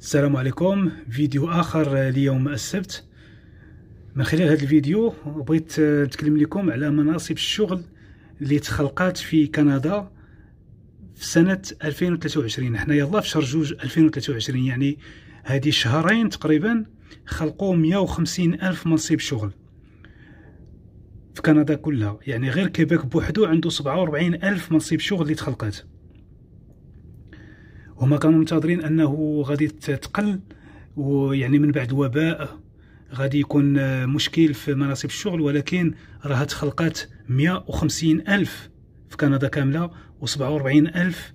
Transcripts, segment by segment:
السلام عليكم فيديو اخر ليوم السبت من خلال هذا الفيديو بغيت نتكلم لكم على مناصب الشغل اللي تخلقات في كندا في سنة 2023 حنا يلا في شهر جوج 2023 يعني هذه شهرين تقريبا خلقوا 150 ألف منصب شغل في كندا كلها يعني غير كيباك بوحدو عنده 47 ألف منصب شغل اللي تخلقات هما كانوا منتظرين انه غادي تقل ويعني من بعد الوباء غادي يكون مشكل في مناصب الشغل ولكن راها تخلقات 150 ألف في كندا كاملة و47 ألف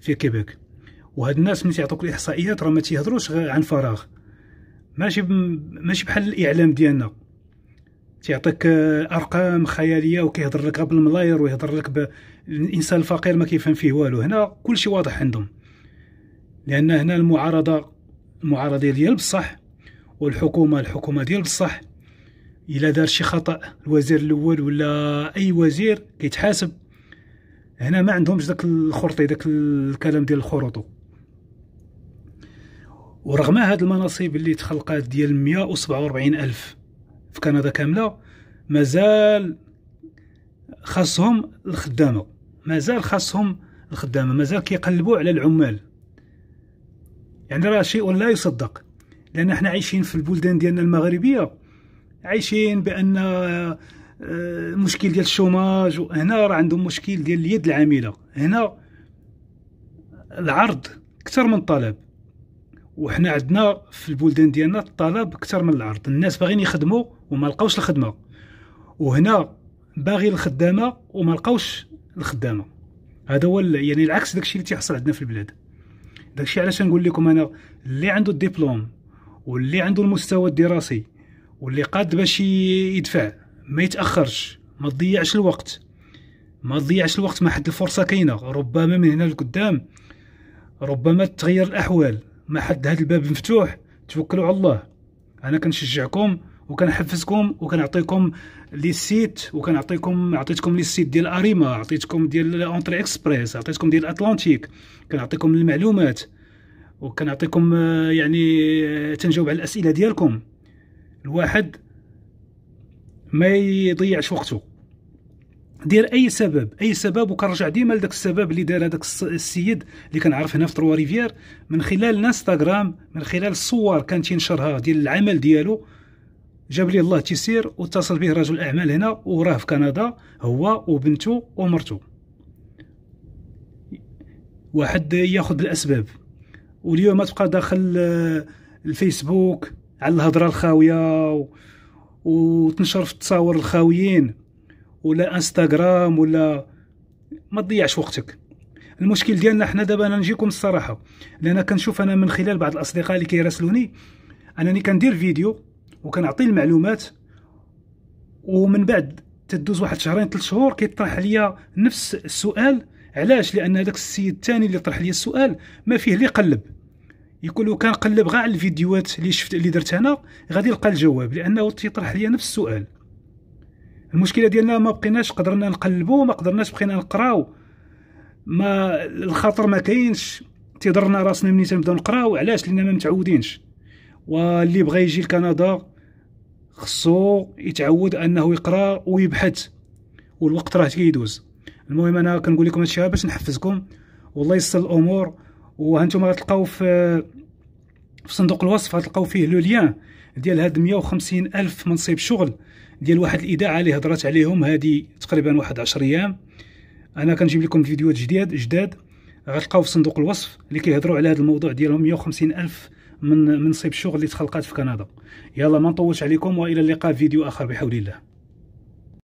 في كيبيك وهاد الناس ملي تيعطوك الإحصائيات راه ما تيهضروش غير عن فراغ ماشي ماشي بحال الإعلام ديالنا تيعطيك ارقام خياليه وكيهضر لك غير بالملاير ويهضر لك الانسان الفقير ما كيفهم فيه والو هنا كلشي واضح عندهم لان هنا المعارضه المعارضه ديال بصح والحكومه الحكومه ديال بصح الا دار شي خطا الوزير الاول ولا اي وزير كيتحاسب هنا ما عندهمش داك الخرطي داك الكلام ديال الخروطو ورغم هاد المناصب اللي تخلقات ديال 147 ألف في كندا كاملة مازال خاصهم الخدامة مازال خاصهم الخدامة مازال كيقلبوا على العمال يعني راه شيء لا يصدق لان احنا عايشين في البلدان ديالنا المغربيه عايشين بان آه، آه، مشكل ديال الشوماج وهنا راه عندهم مشكل ديال اليد العامله هنا العرض اكثر من الطلب وحنا عندنا في البلدان ديالنا الطلب اكثر من العرض الناس باغيين يخدموا وما لقاوش الخدمه وهنا باغي الخدامه وما لقاوش الخدامه هذا هو يعني العكس داكشي اللي تيحصل عندنا في البلاد داكشي علاش نقول لكم انا اللي عنده الدبلوم واللي عنده المستوى الدراسي واللي قاد باش يدفع ما يتاخرش ما تضيعش الوقت ما تضيعش الوقت ما حد الفرصه كاينه ربما من هنا لقدام ربما تغير الاحوال ما حد هذا الباب مفتوح توكلوا على الله انا كنشجعكم وكنحفزكم وكنعطيكم لي سيت وكنعطيكم عطيتكم لي سيت ديال اريما عطيتكم ديال اونتري اكسبريس عطيتكم ديال اتلانتيك كنعطيكم المعلومات وكنعطيكم آه، يعني آه، تنجاوب على الاسئله ديالكم الواحد ما يضيعش وقته دير اي سبب اي سبب وكنرجع ديما لذاك السبب اللي دار هذاك السيد اللي كنعرف هنا في تروا ريفيير من خلال انستغرام من خلال الصور كان تينشرها ديال العمل ديالو جاب لي الله تيسير واتصل به رجل اعمال هنا وراه في كندا هو وبنته ومرته واحد ياخذ الاسباب واليوم تبقى داخل آه، الفيسبوك على الهضره الخاويه و... وتنشر في التصاور الخاويين ولا انستغرام ولا ما تضيعش وقتك المشكل ديالنا حنا دابا انا نجيكم الصراحه لان كنشوف انا من خلال بعض الاصدقاء اللي كيراسلوني انني كندير فيديو وكنعطي المعلومات ومن بعد تدوز واحد شهرين ثلاث شهور كيطرح عليا نفس السؤال علاش لان هذاك السيد الثاني اللي طرح لي السؤال ما فيه اللي قلب يقول لو كان قلب غير على الفيديوهات اللي شفت اللي درت انا غادي يلقى الجواب لانه تيطرح لي نفس السؤال المشكله ديالنا ما بقيناش قدرنا نقلبو ما قدرناش بقينا نقراو ما الخاطر ما كاينش تيضرنا راسنا ملي تنبداو نقراو علاش لان ما متعودينش واللي بغى يجي لكندا خصو يتعود انه يقرا ويبحث والوقت راه كيدوز المهم انا كنقول لكم هادشي باش نحفزكم والله يسهل الامور وهانتوما غتلقاو في في صندوق الوصف غتلقاو فيه لو ليان ديال هاد 150 الف منصب شغل ديال واحد الاذاعه اللي هضرات عليهم هادي تقريبا واحد 10 ايام انا كنجيب لكم فيديوهات جداد جداد غتلقاو في صندوق الوصف اللي كيهضروا على هذا الموضوع ديالهم 150 الف من من صيب الشغل اللي تخلقات في كندا يلا ما نطولش عليكم والى اللقاء في فيديو اخر بحول الله